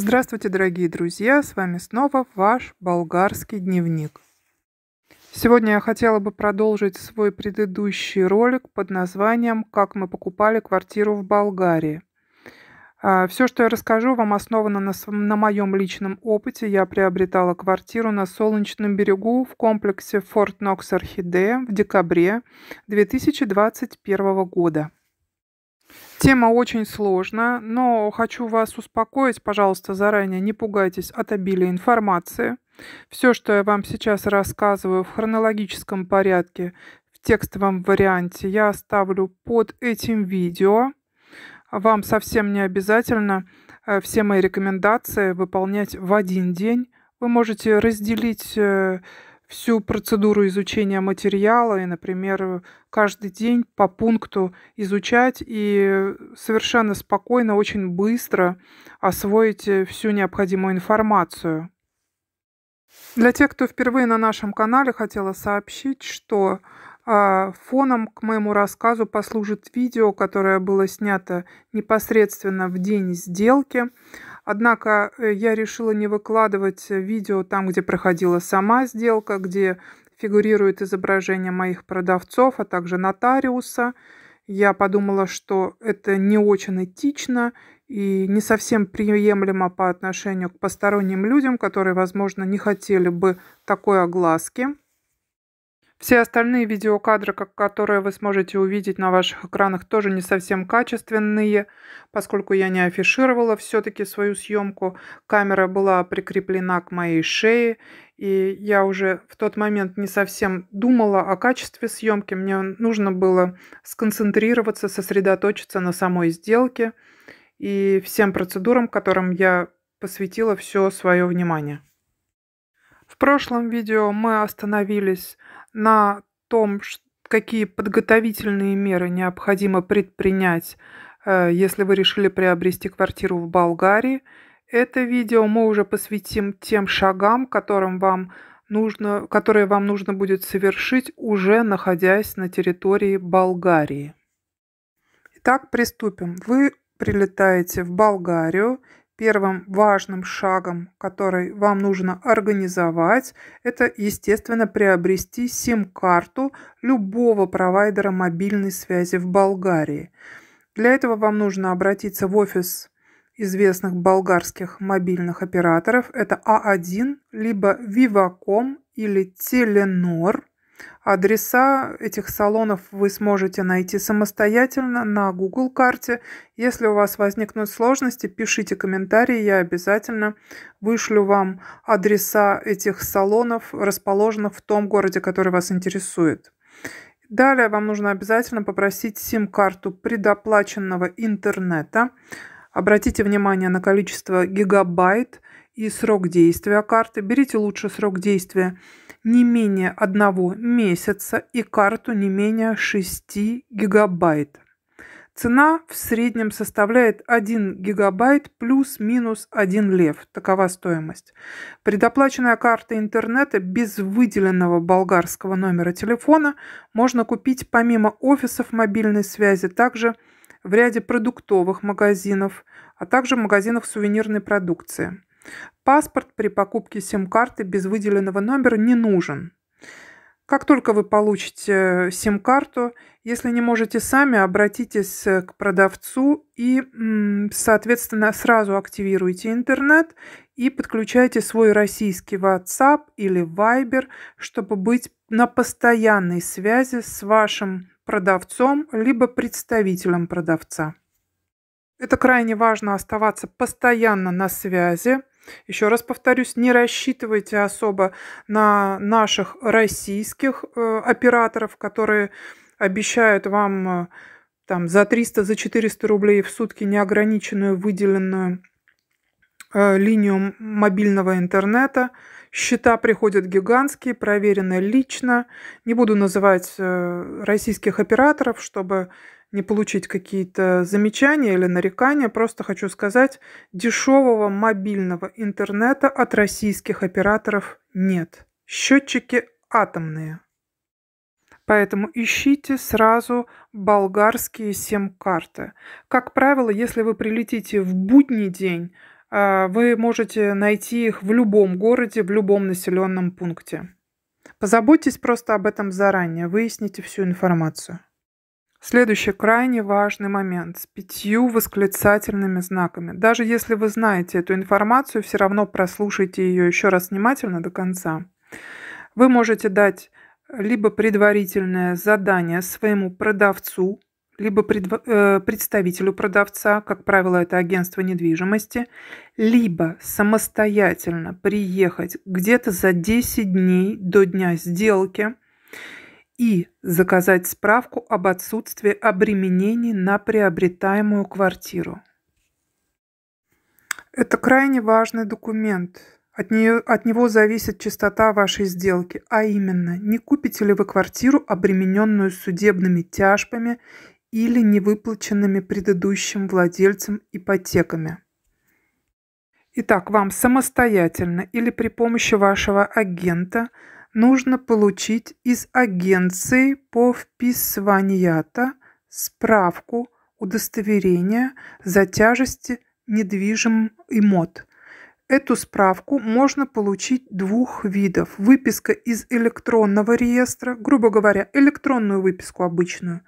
Здравствуйте, дорогие друзья! С вами снова ваш болгарский дневник. Сегодня я хотела бы продолжить свой предыдущий ролик под названием «Как мы покупали квартиру в Болгарии». А, Все, что я расскажу, вам основано на, на моем личном опыте. Я приобретала квартиру на Солнечном берегу в комплексе Форт Нокс Орхидея в декабре 2021 года. Тема очень сложная, но хочу вас успокоить, пожалуйста, заранее не пугайтесь от обилия информации. Все, что я вам сейчас рассказываю в хронологическом порядке, в текстовом варианте, я оставлю под этим видео. Вам совсем не обязательно э, все мои рекомендации выполнять в один день. Вы можете разделить э, всю процедуру изучения материала и, например, каждый день по пункту изучать и совершенно спокойно, очень быстро освоить э, всю необходимую информацию. Для тех, кто впервые на нашем канале, хотела сообщить, что а, Фоном к моему рассказу послужит видео, которое было снято непосредственно в день сделки. Однако э, я решила не выкладывать э, видео там, где проходила сама сделка, где фигурирует изображение моих продавцов, а также нотариуса. Я подумала, что это не очень этично и не совсем приемлемо по отношению к посторонним людям, которые, возможно, не хотели бы такой огласки. Все остальные видеокадры, которые вы сможете увидеть на ваших экранах, тоже не совсем качественные, поскольку я не афишировала все-таки свою съемку. Камера была прикреплена к моей шее, и я уже в тот момент не совсем думала о качестве съемки. Мне нужно было сконцентрироваться, сосредоточиться на самой сделке и всем процедурам, которым я посвятила все свое внимание. В прошлом видео мы остановились на том, какие подготовительные меры необходимо предпринять, э, если вы решили приобрести квартиру в Болгарии. Это видео мы уже посвятим тем шагам, которым вам нужно, которые вам нужно будет совершить, уже находясь на территории Болгарии. Итак, приступим. Вы прилетаете в Болгарию, Первым важным шагом, который вам нужно организовать, это, естественно, приобрести сим-карту любого провайдера мобильной связи в Болгарии. Для этого вам нужно обратиться в офис известных болгарских мобильных операторов. Это А1, либо Viva.com или Telenor – Адреса этих салонов вы сможете найти самостоятельно на Google карте. Если у вас возникнут сложности, пишите комментарии, я обязательно вышлю вам адреса этих салонов, расположенных в том городе, который вас интересует. Далее вам нужно обязательно попросить сим-карту предоплаченного интернета. Обратите внимание на количество гигабайт и срок действия карты. Берите лучше срок действия не менее одного месяца и карту не менее 6 гигабайт. Цена в среднем составляет 1 гигабайт плюс-минус 1 лев. Такова стоимость. Предоплаченная карта интернета без выделенного болгарского номера телефона можно купить помимо офисов мобильной связи также в ряде продуктовых магазинов, а также магазинов сувенирной продукции. Паспорт при покупке сим-карты без выделенного номера не нужен. Как только вы получите э, сим-карту, если не можете сами, обратитесь э, к продавцу и, соответственно, сразу активируйте интернет и подключайте свой российский WhatsApp или Viber, чтобы быть на постоянной связи с вашим продавцом либо представителем продавца. Это крайне важно оставаться постоянно на связи. Еще раз повторюсь, не рассчитывайте особо на наших российских э, операторов, которые обещают вам э, там, за 300, за 400 рублей в сутки неограниченную выделенную э, линию мобильного интернета. Счета приходят гигантские, проверены лично. Не буду называть э, российских операторов, чтобы не получить какие-то замечания или нарекания, просто хочу сказать, дешевого мобильного интернета от российских операторов нет. Счетчики атомные. Поэтому ищите сразу болгарские сим-карты. Как правило, если вы прилетите в будний день, а, вы можете найти их в любом городе, в любом населенном пункте. Позаботьтесь просто об этом заранее, выясните всю информацию. Следующий крайне важный момент с пятью восклицательными знаками. Даже если вы знаете эту информацию, все равно прослушайте ее еще раз внимательно до конца. Вы можете дать либо предварительное задание своему продавцу, либо э, представителю продавца, как правило, это агентство недвижимости, либо самостоятельно приехать где-то за 10 дней до дня сделки – и заказать справку об отсутствии обременений на приобретаемую квартиру. Это крайне важный документ. От, нее, от него зависит чистота вашей сделки, а именно, не купите ли вы квартиру, обремененную судебными тяжбами или невыплаченными предыдущим владельцем ипотеками. Итак, вам самостоятельно или при помощи вашего агента – нужно получить из агенции по вписванията справку удостоверения за тяжести недвижим имот. Эту справку можно получить двух видов. Выписка из электронного реестра, грубо говоря, электронную выписку обычную.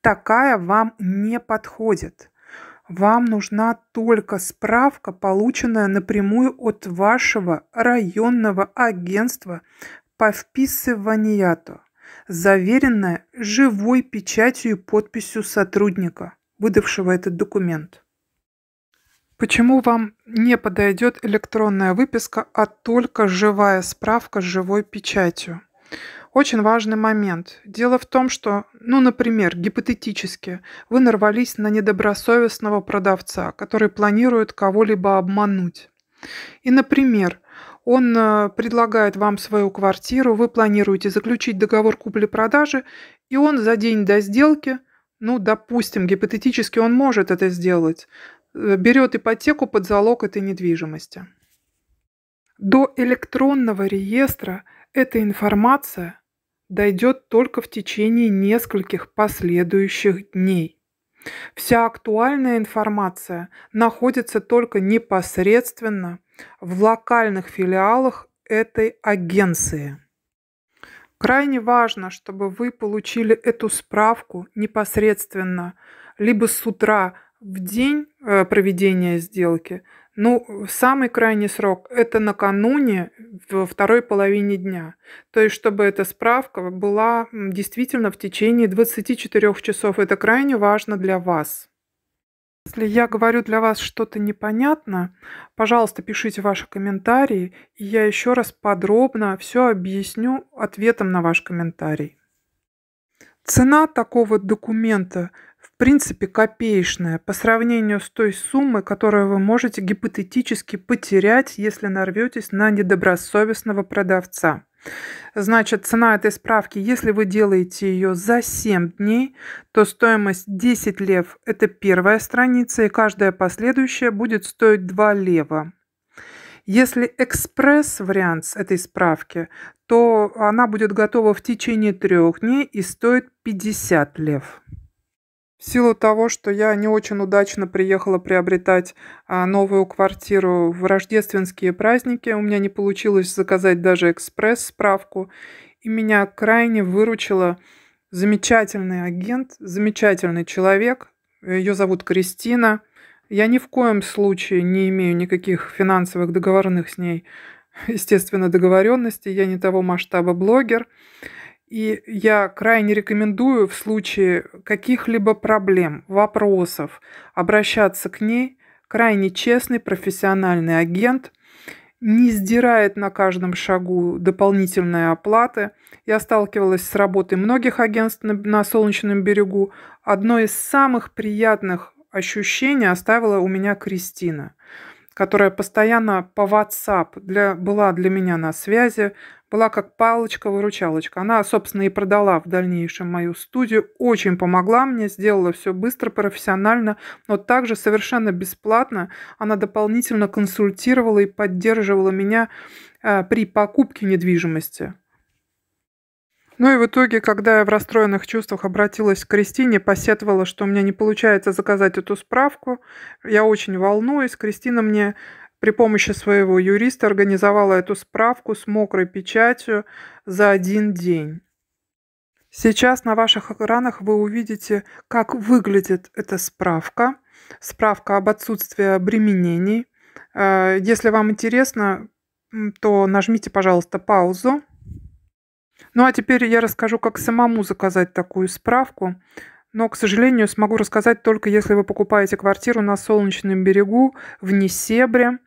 Такая вам не подходит. Вам нужна только справка, полученная напрямую от вашего районного агентства повписываниято, заверенное живой печатью и подписью сотрудника, выдавшего этот документ. Почему вам не подойдет электронная выписка, а только живая справка с живой печатью? Очень важный момент. Дело в том, что, ну, например, гипотетически, вы нарвались на недобросовестного продавца, который планирует кого-либо обмануть. И, например, он э, предлагает вам свою квартиру, вы планируете заключить договор купли-продажи, и он за день до сделки, ну, допустим, гипотетически он может это сделать, э, берет ипотеку под залог этой недвижимости. До электронного реестра эта информация дойдет только в течение нескольких последующих дней. Вся актуальная информация находится только непосредственно – в локальных филиалах этой агенции. Крайне важно, чтобы вы получили эту справку непосредственно либо с утра в день э, проведения сделки, ну, самый крайний срок – это накануне во второй половине дня. То есть, чтобы эта справка была действительно в течение 24 часов. Это крайне важно для вас. Если я говорю для вас что-то непонятно, пожалуйста, пишите ваши комментарии, и я еще раз подробно все объясню ответом на ваш комментарий. Цена такого документа в принципе копеечная по сравнению с той суммой, которую вы можете гипотетически потерять, если нарветесь на недобросовестного продавца. Значит, цена этой справки, если вы делаете ее за 7 дней, то стоимость 10 лев – это первая страница, и каждая последующая будет стоить 2 лева. Если экспресс-вариант этой справки, то она будет готова в течение трех дней и стоит 50 лев. В силу того, что я не очень удачно приехала приобретать а, новую квартиру в рождественские праздники, у меня не получилось заказать даже экспресс-справку, и меня крайне выручила замечательный агент, замечательный человек, ее зовут Кристина. Я ни в коем случае не имею никаких финансовых договорных с ней, естественно, договоренностей, я не того масштаба блогер. И я крайне рекомендую в случае каких-либо проблем, вопросов обращаться к ней. Крайне честный профессиональный агент не сдирает на каждом шагу дополнительные оплаты. Я сталкивалась с работой многих агентств на, на Солнечном берегу. Одно из самых приятных ощущений оставила у меня Кристина – которая постоянно по WhatsApp для, была для меня на связи, была как палочка-выручалочка. Она, собственно, и продала в дальнейшем мою студию, очень помогла мне, сделала все быстро, профессионально, но также совершенно бесплатно она дополнительно консультировала и поддерживала меня э, при покупке недвижимости. Ну и в итоге, когда я в расстроенных чувствах обратилась к Кристине, посетовала, что у меня не получается заказать эту справку, я очень волнуюсь. Кристина мне при помощи своего юриста организовала эту справку с мокрой печатью за один день. Сейчас на ваших экранах вы увидите, как выглядит эта справка. Справка об отсутствии обременений. Э, если вам интересно, то нажмите, пожалуйста, паузу ну а теперь я расскажу, как самому заказать такую справку. Но, к сожалению, смогу рассказать только если вы покупаете квартиру на Солнечном берегу в Несебре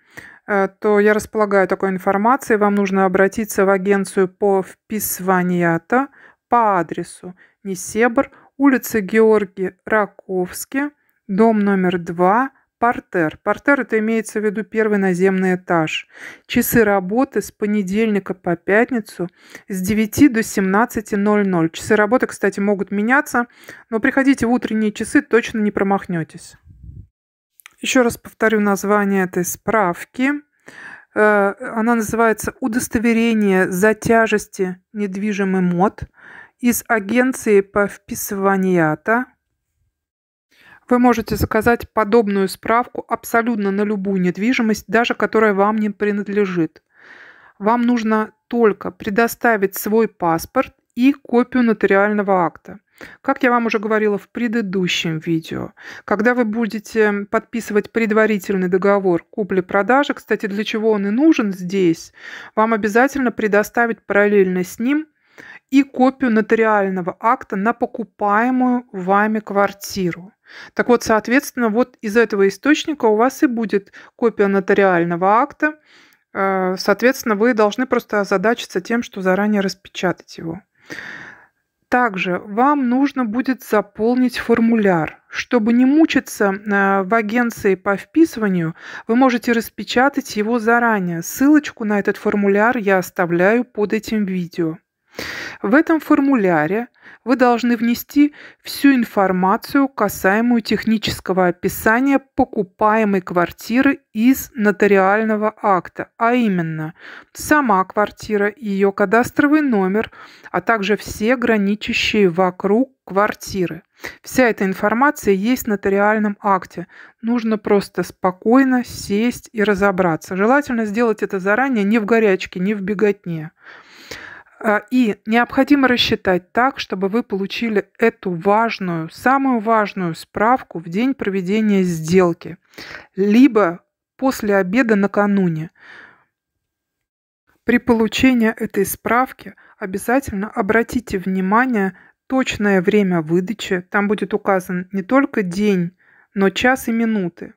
э, то я располагаю такой информацией. Вам нужно обратиться в агенцию по вписыванията по адресу Несебр, улица Георгий Раковский, дом номер 2, Партер. Партер – это имеется в виду первый наземный этаж. Часы работы с понедельника по пятницу с 9 до 17.00. Часы работы, кстати, могут меняться, но приходите в утренние часы, точно не промахнетесь. Еще раз повторю название этой справки. Э, она называется «Удостоверение за тяжести недвижимый мод» из агенции по вписыванията вы можете заказать подобную справку абсолютно на любую недвижимость, даже которая вам не принадлежит. Вам нужно только предоставить свой паспорт и копию нотариального акта. Как я вам уже говорила в предыдущем видео, когда вы будете подписывать предварительный договор купли-продажи, кстати, для чего он и нужен здесь, вам обязательно предоставить параллельно с ним и копию нотариального акта на покупаемую вами квартиру. Так вот, соответственно, вот из этого источника у вас и будет копия нотариального акта. Э, соответственно, вы должны просто озадачиться тем, что заранее распечатать его. Также вам нужно будет заполнить формуляр. Чтобы не мучиться э, в агенции по вписыванию, вы можете распечатать его заранее. Ссылочку на этот формуляр я оставляю под этим видео. В этом формуляре вы должны внести всю информацию, касаемую технического описания покупаемой квартиры из нотариального акта, а именно сама квартира, ее кадастровый номер, а также все граничащие вокруг квартиры. Вся эта информация есть в нотариальном акте. Нужно просто спокойно сесть и разобраться. Желательно сделать это заранее не в горячке, не в беготне. А, и необходимо рассчитать так, чтобы вы получили эту важную, самую важную справку в день проведения сделки, либо после обеда накануне. При получении этой справки обязательно обратите внимание точное время выдачи. Там будет указан не только день, но час и минуты.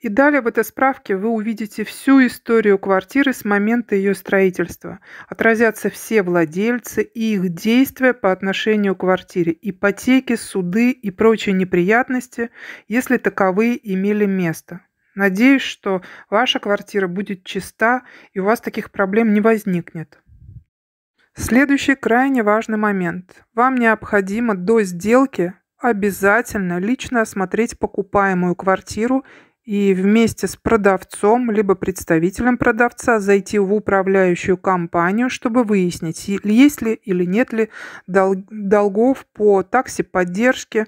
И далее в этой справке вы увидите всю историю квартиры с момента ее строительства. Отразятся все владельцы и их действия по отношению к квартире, ипотеки, суды и прочие неприятности, если таковые имели место. Надеюсь, что ваша квартира будет чиста и у вас таких проблем не возникнет. Следующий крайне важный момент. Вам необходимо до сделки обязательно лично осмотреть покупаемую квартиру и вместе с продавцом либо представителем продавца зайти в управляющую компанию, чтобы выяснить, есть ли или нет ли долгов по такси поддержке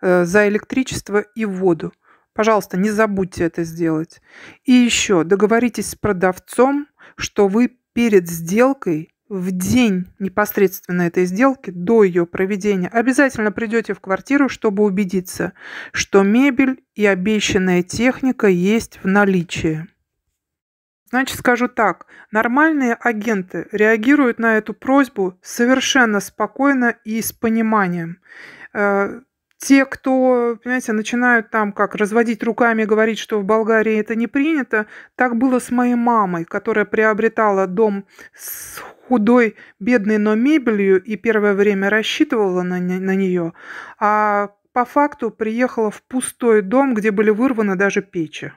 э, за электричество и воду. Пожалуйста, не забудьте это сделать. И еще договоритесь с продавцом, что вы перед сделкой в день непосредственно этой сделки, до ее проведения, обязательно придете в квартиру, чтобы убедиться, что мебель и обещанная техника есть в наличии. Значит, скажу так, нормальные агенты реагируют на эту просьбу совершенно спокойно и с пониманием. Э, те, кто, понимаете, начинают там как разводить руками, говорить, что в Болгарии это не принято, так было с моей мамой, которая приобретала дом с худой, бедной, но мебелью и первое время рассчитывала на, на нее, а по факту приехала в пустой дом, где были вырваны даже печи.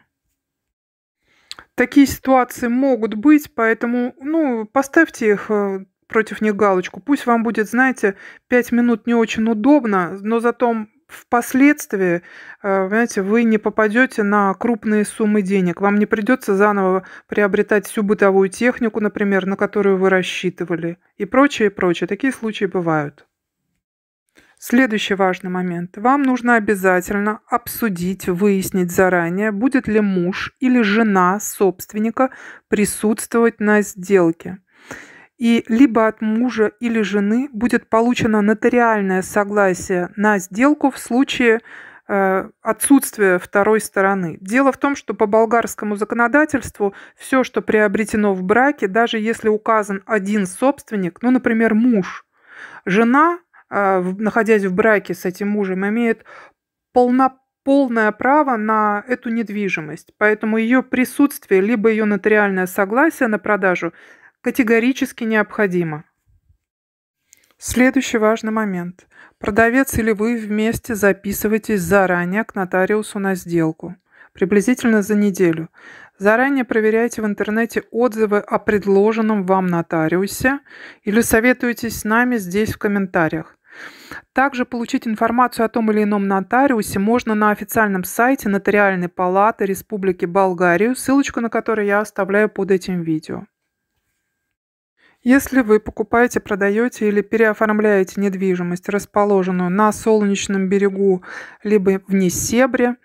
Такие ситуации могут быть, поэтому ну, поставьте их э, против них галочку. Пусть вам будет, знаете, пять минут не очень удобно, но зато впоследствии, знаете, э, вы не попадете на крупные суммы денег. Вам не придется заново приобретать всю бытовую технику, например, на которую вы рассчитывали, и прочее, прочее. Такие случаи бывают. Следующий важный момент. Вам нужно обязательно обсудить, выяснить заранее, будет ли муж или жена собственника присутствовать на сделке и либо от мужа или жены будет получено нотариальное согласие на сделку в случае э, отсутствия второй стороны. Дело в том, что по болгарскому законодательству все, что приобретено в браке, даже если указан один собственник, ну, например, муж, жена, э, находясь в браке с этим мужем, имеет полно, полное право на эту недвижимость. Поэтому ее присутствие, либо ее нотариальное согласие на продажу категорически необходимо. Следующий важный момент. Продавец или вы вместе записываетесь заранее к нотариусу на сделку, приблизительно за неделю. Заранее проверяйте в интернете отзывы о предложенном вам нотариусе или советуйтесь с нами здесь в комментариях. Также получить информацию о том или ином нотариусе можно на официальном сайте Нотариальной палаты Республики Болгарию, ссылочку на который я оставляю под этим видео. Если вы покупаете, продаете или переоформляете недвижимость, расположенную на солнечном берегу, либо в Несебре,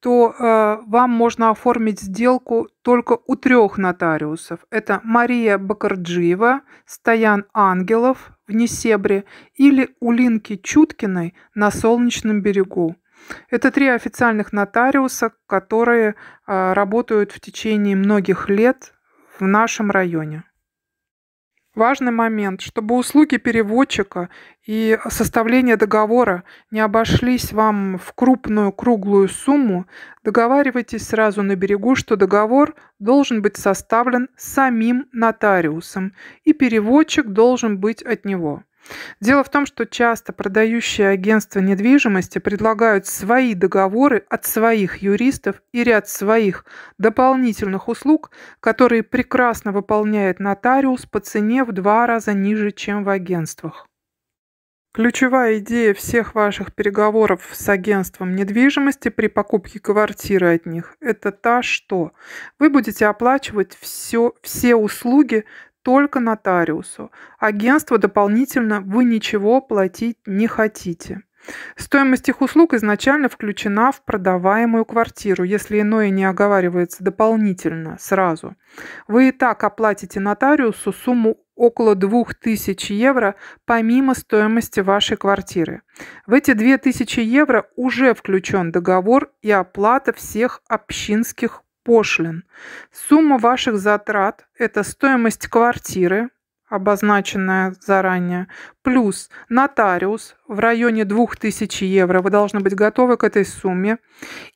то э, вам можно оформить сделку только у трех нотариусов. Это Мария Бакарджиева, Стоян Ангелов в Несебре или Улинки Чуткиной на Солнечном берегу. Это три официальных нотариуса, которые э, работают в течение многих лет в нашем районе. Важный момент, чтобы услуги переводчика и составление договора не обошлись вам в крупную круглую сумму, договаривайтесь сразу на берегу, что договор должен быть составлен самим нотариусом, и переводчик должен быть от него. Дело в том, что часто продающие агентства недвижимости предлагают свои договоры от своих юристов и ряд своих дополнительных услуг, которые прекрасно выполняет нотариус по цене в два раза ниже, чем в агентствах. Ключевая идея всех ваших переговоров с агентством недвижимости при покупке квартиры от них – это та, что вы будете оплачивать все, все услуги только нотариусу. Агентство дополнительно вы ничего платить не хотите. Стоимость их услуг изначально включена в продаваемую квартиру, если иное не оговаривается дополнительно, сразу. Вы и так оплатите нотариусу сумму около 2000 евро помимо стоимости вашей квартиры. В эти 2000 евро уже включен договор и оплата всех общинских пошлин. Сумма ваших затрат – это стоимость квартиры, обозначенная заранее, плюс нотариус в районе 2000 евро. Вы должны быть готовы к этой сумме.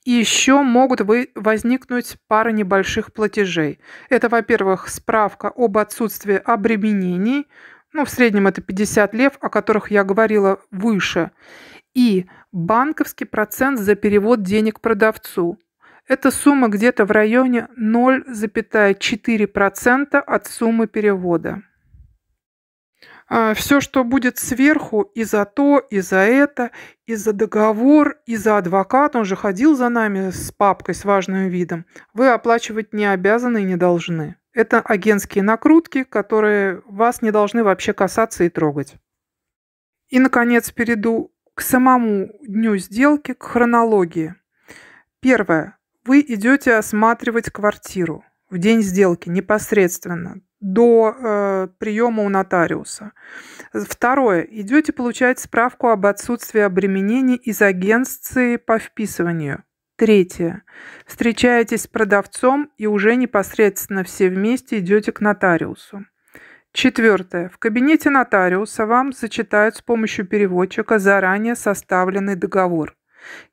И еще могут вы возникнуть пара небольших платежей. Это, во-первых, справка об отсутствии обременений, ну, в среднем это 50 лев, о которых я говорила выше, и банковский процент за перевод денег продавцу – эта сумма где-то в районе 0,4% от суммы перевода. А, Все, что будет сверху и за то, и за это, и за договор, и за адвокат, он же ходил за нами с папкой с важным видом, вы оплачивать не обязаны и не должны. Это агентские накрутки, которые вас не должны вообще касаться и трогать. И, наконец, перейду к самому дню сделки, к хронологии. Первое. Вы идете осматривать квартиру в день сделки непосредственно до э, приема у нотариуса. Второе. Идете получать справку об отсутствии обременений из агентции по вписыванию. Третье. Встречаетесь с продавцом и уже непосредственно все вместе идете к нотариусу. Четвертое. В кабинете нотариуса вам зачитают с помощью переводчика заранее составленный договор.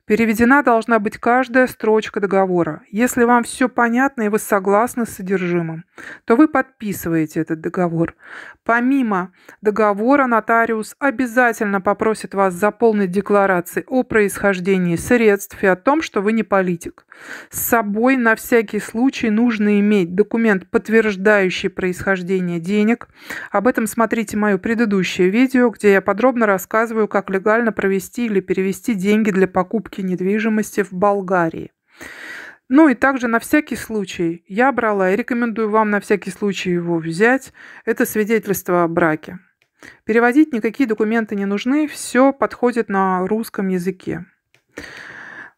Переведена должна быть каждая строчка договора. Если вам все понятно и вы согласны с содержимым, то вы подписываете этот договор. Помимо договора нотариус обязательно попросит вас заполнить декларации о происхождении средств и о том, что вы не политик. С собой на всякий случай нужно иметь документ, подтверждающий происхождение денег. Об этом смотрите мое предыдущее видео, где я подробно рассказываю, как легально провести или перевести деньги для покупки покупки недвижимости в Болгарии. Ну и также на всякий случай я брала и рекомендую вам на всякий случай его взять. Это свидетельство о браке. Переводить никакие документы не нужны, все подходит на русском языке.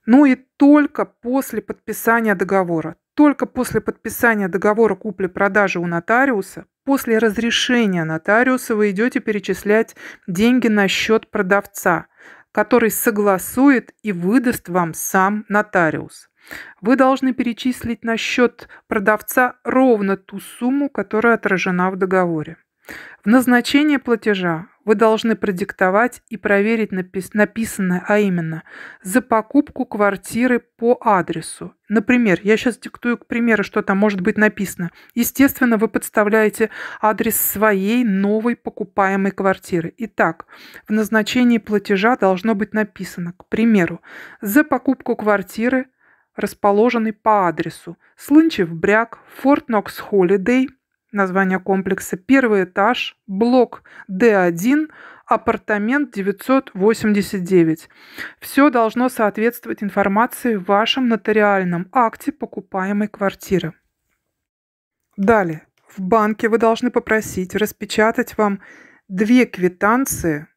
Ну и только после подписания договора, только после подписания договора купли-продажи у нотариуса, после разрешения нотариуса вы идете перечислять деньги на счет продавца – который согласует и выдаст вам сам нотариус. Вы должны перечислить на счет продавца ровно ту сумму, которая отражена в договоре. В назначение платежа вы должны продиктовать и проверить напис написанное, а именно за покупку квартиры по адресу. Например, я сейчас диктую, к примеру, что там может быть написано. Естественно, вы подставляете адрес своей новой покупаемой квартиры. Итак, в назначении платежа должно быть написано, к примеру, за покупку квартиры, расположенной по адресу Слынчев Бряк, Форт Нокс Холидей – Название комплекса «Первый этаж», блок D1, апартамент 989. Все должно соответствовать информации в вашем нотариальном акте покупаемой квартиры. Далее. В банке вы должны попросить распечатать вам две квитанции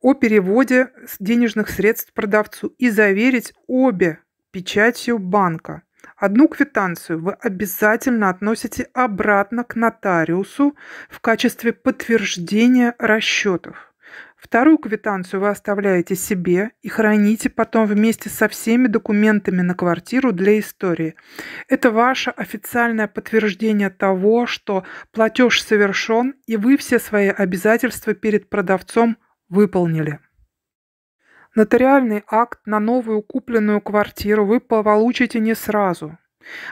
о переводе денежных средств продавцу и заверить обе печатью банка. Одну квитанцию вы обязательно относите обратно к нотариусу в качестве подтверждения расчетов. Вторую квитанцию вы оставляете себе и храните потом вместе со всеми документами на квартиру для истории. Это ваше официальное подтверждение того, что платеж совершен и вы все свои обязательства перед продавцом выполнили. Нотариальный акт на новую купленную квартиру вы получите не сразу.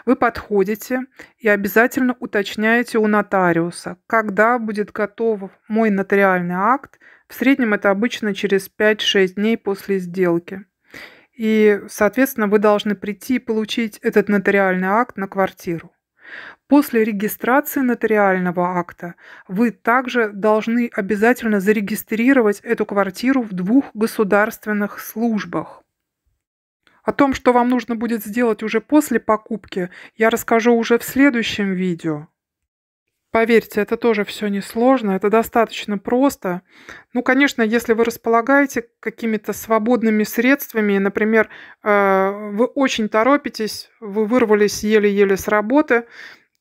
Вы подходите и обязательно уточняете у нотариуса, когда будет готов мой нотариальный акт. В среднем это обычно через 5-6 дней после сделки. И, соответственно, вы должны прийти и получить этот нотариальный акт на квартиру. После регистрации нотариального акта вы также должны обязательно зарегистрировать эту квартиру в двух государственных службах. О том, что вам нужно будет сделать уже после покупки, я расскажу уже в следующем видео. Поверьте, это тоже все несложно, это достаточно просто. Ну, конечно, если вы располагаете какими-то свободными средствами, например, э, вы очень торопитесь, вы вырвались еле-еле с работы,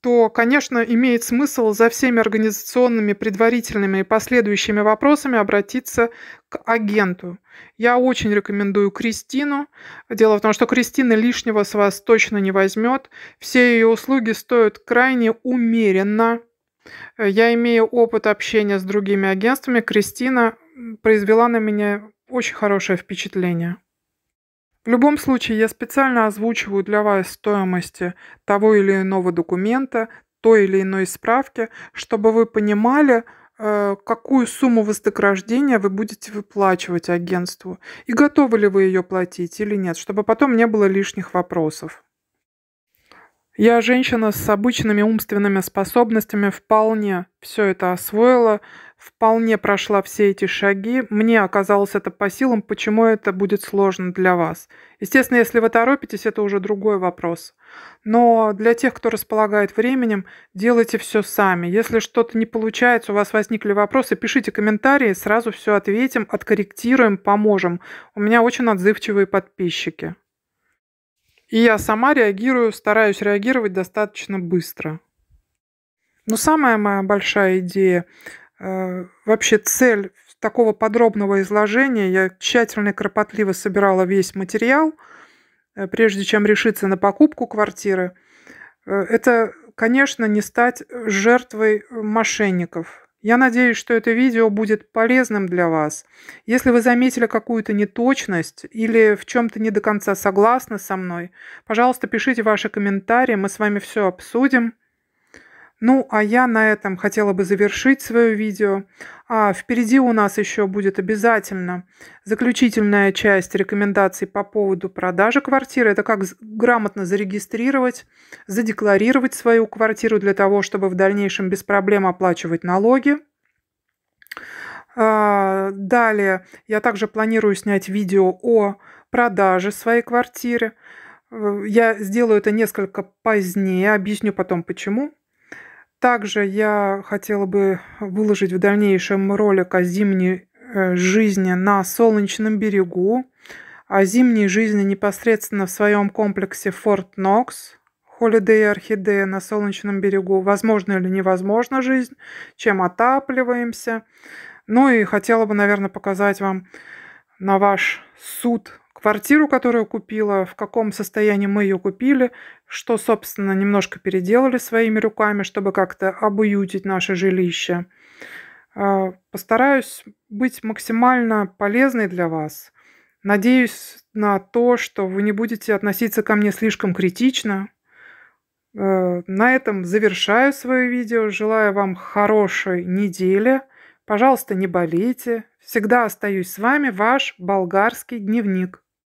то, конечно, имеет смысл за всеми организационными, предварительными и последующими вопросами обратиться к агенту. Я очень рекомендую Кристину. Дело в том, что Кристина лишнего с вас точно не возьмет. Все ее услуги стоят крайне умеренно. Э, я имею опыт общения с другими агентствами. Кристина произвела на меня очень хорошее впечатление. В любом случае, я специально озвучиваю для вас стоимости того или иного документа, той или иной справки, чтобы вы понимали, э, какую сумму вознаграждения вы будете выплачивать агентству и готовы ли вы ее платить или нет, чтобы потом не было лишних вопросов. Я, женщина с обычными умственными способностями, вполне все это освоила, вполне прошла все эти шаги. Мне оказалось это по силам, почему это будет сложно для вас. Естественно, если вы торопитесь, это уже другой вопрос. Но для тех, кто располагает временем, делайте все сами. Если что-то не получается, у вас возникли вопросы, пишите комментарии, сразу все ответим, откорректируем, поможем. У меня очень отзывчивые подписчики. И я сама реагирую, стараюсь реагировать достаточно быстро. Но самая моя большая идея, э, вообще цель такого подробного изложения, я тщательно и кропотливо собирала весь материал, э, прежде чем решиться на покупку квартиры, э, это, конечно, не стать жертвой мошенников. Я надеюсь, что это видео будет полезным для вас. Если вы заметили какую-то неточность или в чем-то не до конца согласны со мной, пожалуйста, пишите ваши комментарии, мы с вами все обсудим. Ну, а я на этом хотела бы завершить свое видео. А впереди у нас еще будет обязательно заключительная часть рекомендаций по поводу продажи квартиры. Это как грамотно зарегистрировать, задекларировать свою квартиру для того, чтобы в дальнейшем без проблем оплачивать налоги. А, далее я также планирую снять видео о продаже своей квартиры. Э, я сделаю это несколько позднее, объясню потом почему. Также я хотела бы выложить в дальнейшем ролик о зимней э, жизни на Солнечном берегу, о зимней жизни непосредственно в своем комплексе Форт Нокс, Holiday орхидея на Солнечном берегу, возможно или невозможно жизнь, чем отапливаемся. Ну и хотела бы, наверное, показать вам на ваш суд квартиру, которую купила, в каком состоянии мы ее купили, что, собственно, немножко переделали своими руками, чтобы как-то обуютить наше жилище. А, постараюсь быть максимально полезной для вас. Надеюсь на то, что вы не будете относиться ко мне слишком критично. Э, на этом завершаю свое видео. Желаю вам хорошей недели. Пожалуйста, не болейте. Всегда остаюсь с вами, ваш болгарский дневник.